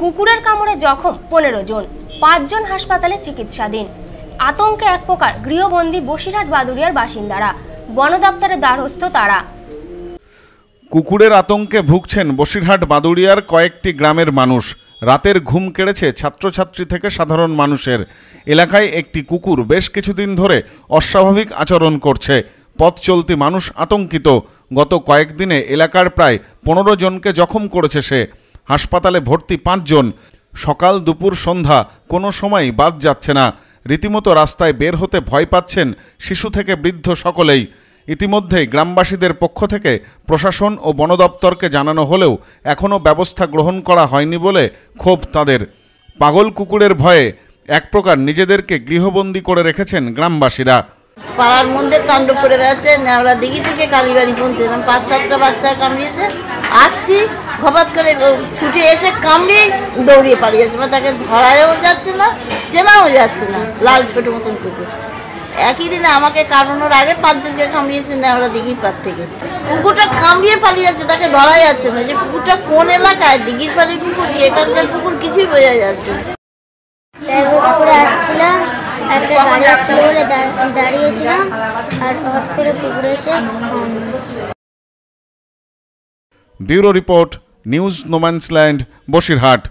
কুকুরের কামড়ে জখম পনেরো জন পাঁচজন হাসপাতালে চিকিৎসাধীন আতঙ্কে এক প্রকার গৃহবন্দী বসিরহাট বাদুরিয়ার বাসিন্দারা বন দপ্তরের দ্বারস্থ তারা কুকুরের আতঙ্কে ভুগছেন বসিরহাট বাদুড়িয়ার কয়েকটি গ্রামের মানুষ রাতের ঘুম কেড়েছে ছাত্রছাত্রী থেকে সাধারণ মানুষের এলাকায় একটি কুকুর বেশ কিছুদিন ধরে অস্বাভাবিক আচরণ করছে পথ চলতি মানুষ আতঙ্কিত গত কয়েকদিনে এলাকার প্রায় পনেরো জনকে জখম করেছে সে হাসপাতালে ভর্তি পাঁচজন সকাল দুপুর সন্ধ্যা কোনো সময় বাদ যাচ্ছে না রীতিমতো রাস্তায় বের হতে ভয় পাচ্ছেন শিশু থেকে বৃদ্ধ সকলেই ইতিমধ্যেই গ্রামবাসীদের পক্ষ থেকে প্রশাসন ও বন দপ্তরকে জানানো হলেও এখনও ব্যবস্থা গ্রহণ করা হয়নি বলে ক্ষোভ তাদের পাগল কুকুরের ভয়ে এক প্রকার নিজেদেরকে গৃহবন্দী করে রেখেছেন গ্রামবাসীরা পাড়ার মধ্যে কাণ্ড করে বেড়াচ্ছে আমরা দিঘি থেকে কালীবাড়ি পৌঁছে পাঁচ সাতটা বাচ্চা কামড়িয়েছে আসছি হঠাৎ করে ছুটে এসে কামড়ে দৌড়িয়ে পালিয়ে যাচ্ছে মানে তাকে ধরায়ও যাচ্ছে না চেনাও যাচ্ছে না লাল ছোট মতন কুকুর একই দিনে আমাকে কামড়ানোর আগে পাঁচজনকে কামড়িয়েছে নেওয়া দিঘির পাড় থেকে কুকুরটা কামড়িয়ে পালিয়ে যাচ্ছে তাকে ধরা যাচ্ছে না যে কুকুরটা কোন এলাকায় দিঘির পাড়ির কুকুর কে এখানকার কুকুর কিছুই বোঝা যাচ্ছে করে আসছিলাম একটা গাড়ি আসছিল বলে দাঁড়িয়েছিলাম আর হট করে কুকুর এসে bureau report news no man's land Basirhat